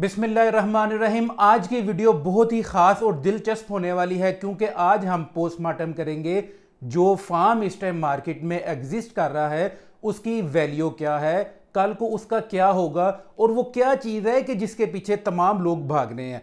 बिसमीम आज की वीडियो बहुत ही ख़ास और दिलचस्प होने वाली है क्योंकि आज हम पोस्टमार्टम करेंगे जो फार्म इस टाइम मार्केट में एग्जिस्ट कर रहा है उसकी वैल्यू क्या है कल को उसका क्या होगा और वो क्या चीज़ है कि जिसके पीछे तमाम लोग भाग रहे हैं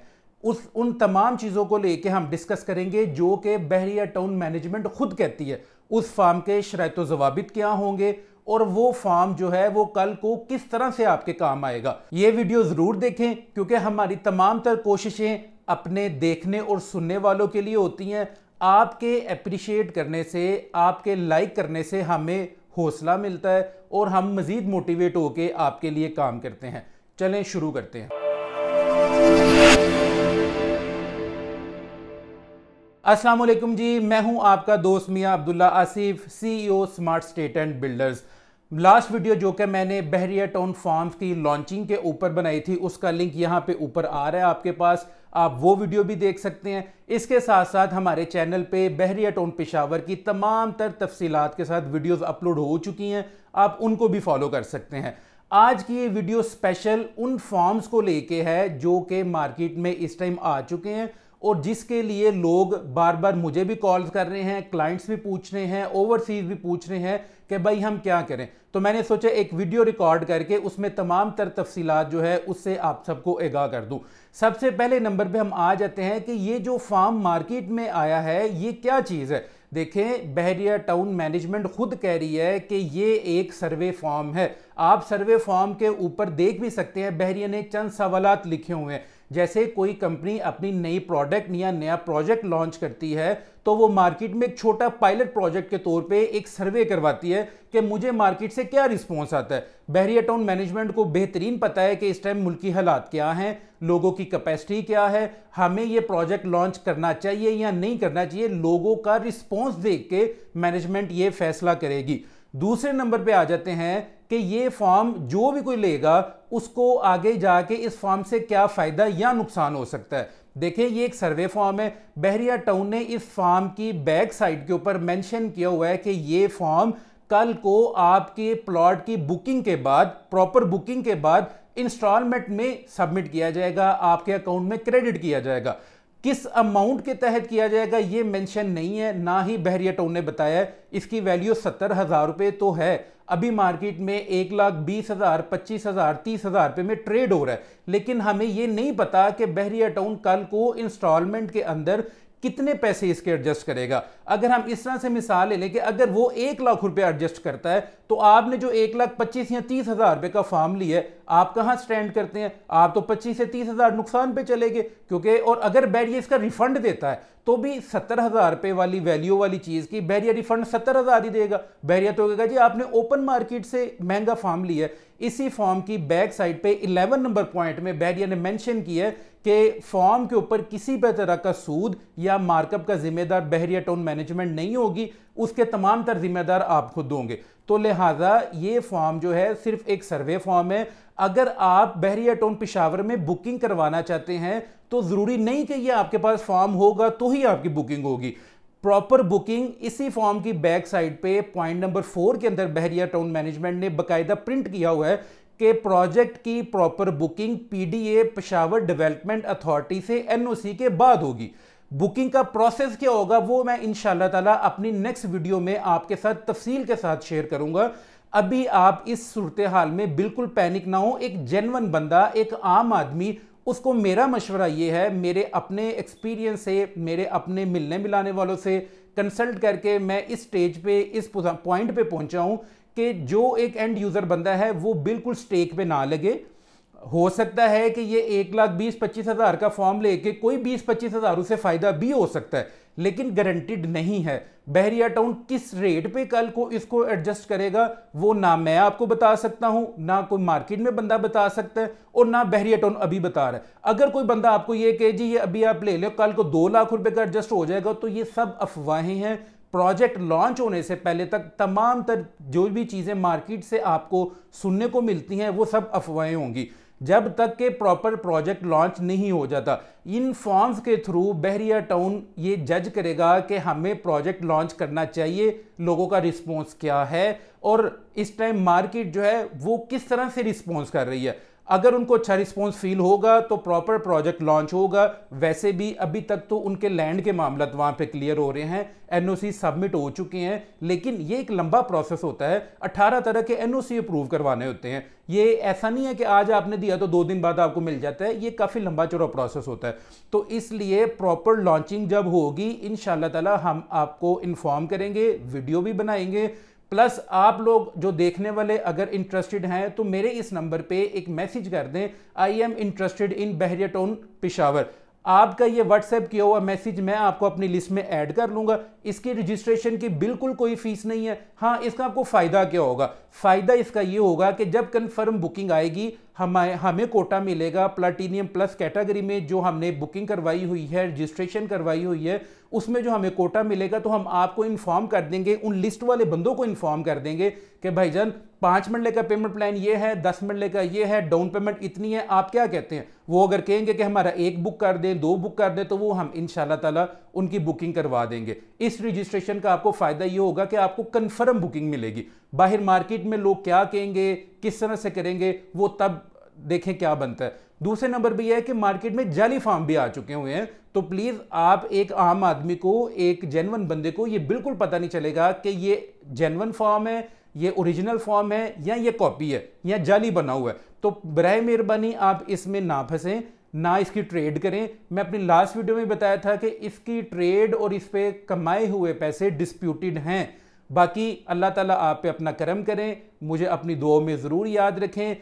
उस उन तमाम चीज़ों को लेके हम डिस्कस करेंगे जो कि बहरिया टाउन मैनेजमेंट खुद कहती है उस फार्म के शरात जवाबित क्या होंगे और वो फॉर्म जो है वो कल को किस तरह से आपके काम आएगा ये वीडियो ज़रूर देखें क्योंकि हमारी तमाम तर कोशिशें अपने देखने और सुनने वालों के लिए होती हैं आपके अप्रिशिएट करने से आपके लाइक करने से हमें हौसला मिलता है और हम मज़ीद मोटिवेट होकर आपके लिए काम करते हैं चलें शुरू करते हैं अस्सलाम वालेकुम जी मैं हूं आपका दोस्त Mian Abdullah Asif CEO smart state and builders last video जो कि मैंने बहरिया टाउन फार्म्स की लॉन्चिंग के ऊपर बनाई थी उसका लिंक यहां पे ऊपर आ रहा है आपके पास आप वो वीडियो भी देख सकते हैं इसके साथ साथ हमारे चैनल पे बहरिया टाउन पेशावर की तमाम तर तफसीत के साथ वीडियोस अपलोड हो चुकी हैं आप उनको भी फॉलो कर सकते हैं आज की ये वीडियो स्पेशल उन फॉर्म्स को लेके है जो कि मार्केट में इस टाइम आ चुके हैं और जिसके लिए लोग बार बार मुझे भी कॉल्स कर रहे हैं क्लाइंट्स भी पूछ रहे हैं ओवरसीज भी पूछ रहे हैं कि भाई हम क्या करें तो मैंने सोचा एक वीडियो रिकॉर्ड करके उसमें तमाम तर तफसीलात जो है उससे आप सबको आगा कर दूं सबसे पहले नंबर पे हम आ जाते हैं कि ये जो फार्म मार्केट में आया है ये क्या चीज़ है देखें बहरिया टाउन मैनेजमेंट खुद कह रही है कि ये एक सर्वे फॉर्म है आप सर्वे फॉर्म के ऊपर देख भी सकते हैं बहरिया ने चंद सवाल लिखे हुए हैं जैसे कोई कंपनी अपनी नई प्रोडक्ट या नया प्रोजेक्ट लॉन्च करती है तो वो मार्केट में एक छोटा पायलट प्रोजेक्ट के तौर पे एक सर्वे करवाती है कि मुझे मार्केट से क्या रिस्पॉन्स आता है बहरिया टाउन मैनेजमेंट को बेहतरीन पता है कि इस टाइम मुल्की हालात क्या हैं लोगों की कैपेसिटी क्या है हमें ये प्रोजेक्ट लॉन्च करना चाहिए या नहीं करना चाहिए लोगों का रिस्पॉन्स देख के मैनेजमेंट ये फैसला करेगी दूसरे नंबर पर आ जाते हैं कि ये फॉर्म जो भी कोई लेगा उसको आगे जाके इस फॉर्म से क्या फ़ायदा या नुकसान हो सकता है देखें ये एक सर्वे फॉर्म है बहरिया टाउन ने इस फॉर्म की बैक साइड के ऊपर मेंशन किया हुआ है कि ये फॉर्म कल को आपके प्लॉट की बुकिंग के बाद प्रॉपर बुकिंग के बाद इंस्टॉलमेंट में सबमिट किया जाएगा आपके अकाउंट में क्रेडिट किया जाएगा किस अमाउंट के तहत किया जाएगा ये मेंशन नहीं है ना ही बहरिया टोन ने बताया इसकी वैल्यू सत्तर हज़ार रुपये तो है अभी मार्केट में एक लाख बीस हज़ार पच्चीस हज़ार तीस हज़ार रुपये में ट्रेड हो रहा है लेकिन हमें ये नहीं पता कि बहरिया टाउन कल को इंस्टॉलमेंट के अंदर कितने पैसे इसके एडजस्ट करेगा अगर हम इस तरह से मिसाल ले लें कि अगर वो एक लाख रुपया एडजस्ट करता है तो आपने जो एक लाख पच्चीस या तीस हजार रुपए का फार्म लिया है आप कहां स्टैंड करते हैं आप तो पच्चीस से तीस हजार नुकसान पे चले गए क्योंकि और अगर बैरियर इसका रिफंड देता है तो भी सत्तर हजार रुपए वाली वैल्यू वाली चीज़ की बैरियर रिफंड सत्तर हजार ही देगा बैरियर तो कहेगा जी आपने ओपन मार्केट से महंगा फार्म लिया है इसी फॉर्म की बैक साइड पे 11 नंबर पॉइंट में बैरिया ने मेंशन किया है कि फॉर्म के ऊपर किसी भी तरह का सूद या मार्कअप का जिम्मेदार बहरिया टाउन मैनेजमेंट नहीं होगी उसके तमाम तर जिम्मेदार आप खुद होंगे तो लिहाजा ये फॉर्म जो है सिर्फ एक सर्वे फॉर्म है अगर आप बहरिया टाउन पिशावर में बुकिंग करवाना चाहते हैं तो ज़रूरी नहीं कि ये आपके पास फॉर्म होगा तो ही आपकी बुकिंग होगी प्रॉपर बुकिंग इसी फॉर्म की बैक साइड पे पॉइंट नंबर फोर के अंदर बहरिया टाउन मैनेजमेंट ने बकायदा प्रिंट किया हुआ है कि प्रोजेक्ट की proper booking PDA Peshawar development authority से एनओसी के बाद होगी बुकिंग का प्रोसेस क्या होगा वो मैं इन ताला अपनी नेक्स्ट वीडियो में आपके साथ तफसील के साथ शेयर करूंगा अभी आप इस सूरत हाल में बिल्कुल पैनिक ना हो एक जेनवन बंदा एक आम आदमी उसको मेरा मशवरा ये है मेरे अपने एक्सपीरियंस से मेरे अपने मिलने मिलाने वालों से कंसल्ट करके मैं इस स्टेज पे इस पॉइंट पे पहुंचा हूँ कि जो एक एंड यूज़र बंदा है वो बिल्कुल स्टेक पे ना लगे हो सकता है कि ये एक लाख बीस पच्चीस हज़ार का फॉर्म लेके कोई बीस पच्चीस हज़ार उसे फ़ायदा भी हो सकता है लेकिन गारंटिड नहीं है बहरिया टाउन किस रेट पे कल को इसको एडजस्ट करेगा वो ना मैं आपको बता सकता हूँ ना कोई मार्केट में बंदा बता सकता है और ना बहरिया टाउन अभी बता रहा है अगर कोई बंदा आपको ये कहे जी ये अभी आप ले लो कल को दो लाख रुपए का एडजस्ट हो जाएगा तो ये सब अफवाहें हैं प्रोजेक्ट लॉन्च होने से पहले तक तमाम तर जो भी चीज़ें मार्केट से आपको सुनने को मिलती हैं वो सब अफवाहें होंगी जब तक के प्रॉपर प्रोजेक्ट लॉन्च नहीं हो जाता इन फॉर्म्स के थ्रू बहरिया टाउन ये जज करेगा कि हमें प्रोजेक्ट लॉन्च करना चाहिए लोगों का रिस्पॉन्स क्या है और इस टाइम मार्केट जो है वो किस तरह से रिस्पॉन्स कर रही है अगर उनको अच्छा रिस्पॉन्स फील होगा तो प्रॉपर प्रोजेक्ट लॉन्च होगा वैसे भी अभी तक तो उनके लैंड के मामला वहाँ पे क्लियर हो रहे हैं एनओसी सबमिट हो चुके हैं लेकिन ये एक लंबा प्रोसेस होता है 18 तरह के एनओसी अप्रूव करवाने होते हैं ये ऐसा नहीं है कि आज आपने दिया तो दो दिन बाद आपको मिल जाता है ये काफ़ी लंबा चौड़ा प्रोसेस होता है तो इसलिए प्रॉपर लॉन्चिंग जब होगी इन ताला हम आपको इन्फॉर्म करेंगे वीडियो भी बनाएंगे प्लस आप लोग जो देखने वाले अगर इंटरेस्टेड हैं तो मेरे इस नंबर पे एक मैसेज कर दें I am interested in Bahria Town Peshawar आपका ये व्हाट्सएप किया हुआ मैसेज मैं आपको अपनी लिस्ट में ऐड कर लूँगा इसकी रजिस्ट्रेशन की बिल्कुल कोई फीस नहीं है हाँ इसका आपको फ़ायदा क्या होगा फ़ायदा इसका ये होगा कि जब कन्फर्म बुकिंग आएगी हमारे हमें कोटा मिलेगा प्लाटीनियम प्लस कैटेगरी में जो हमने बुकिंग करवाई हुई है रजिस्ट्रेशन करवाई हुई है उसमें जो हमें कोटा मिलेगा तो हम आपको इन्फॉर्म कर देंगे उन लिस्ट वाले बंदों को इन्फॉर्म कर देंगे कि भाई जान पाँच मरले का पेमेंट प्लान ये है दस मरले का ये है डाउन पेमेंट इतनी है आप क्या कहते हैं वो अगर कहेंगे कि हमारा एक बुक कर दें दो बुक कर दें तो वो हम इन ताला उनकी बुकिंग करवा देंगे इस रजिस्ट्रेशन का आपको फ़ायदा ये होगा कि आपको कन्फर्म बुकिंग मिलेगी बाहर मार्केट में लोग क्या कहेंगे किस तरह से करेंगे वो तब देखें क्या बनता है दूसरे नंबर पर यह है कि मार्केट में जाली फार्म भी आ चुके हुए हैं तो प्लीज़ आप एक आम आदमी को एक जेनवन बंदे को यह बिल्कुल पता नहीं चलेगा कि ये जेनवन फॉर्म है ये ओरिजिनल फॉर्म है या ये कॉपी है या जाली बना हुआ है तो बर मेहरबानी आप इसमें ना फंसें ना इसकी ट्रेड करें मैं अपनी लास्ट वीडियो में बताया था कि इसकी ट्रेड और इस पर कमाए हुए पैसे डिस्प्यूटेड हैं बाकी अल्लाह ताला आप पे अपना करम करें मुझे अपनी दुआ में ज़रूर याद रखें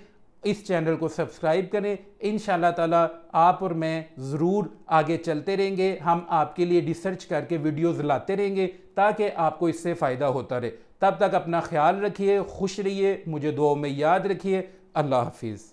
इस चैनल को सब्सक्राइब करें इन ताला आप और मैं ज़रूर आगे चलते रहेंगे हम आपके लिए रिसर्च करके वीडियोस लाते रहेंगे ताकि आपको इससे फ़ायदा होता रहे तब तक अपना ख्याल रखिए खुश रहिए मुझे दुआ में याद रखिए अल्लाह हाफिज़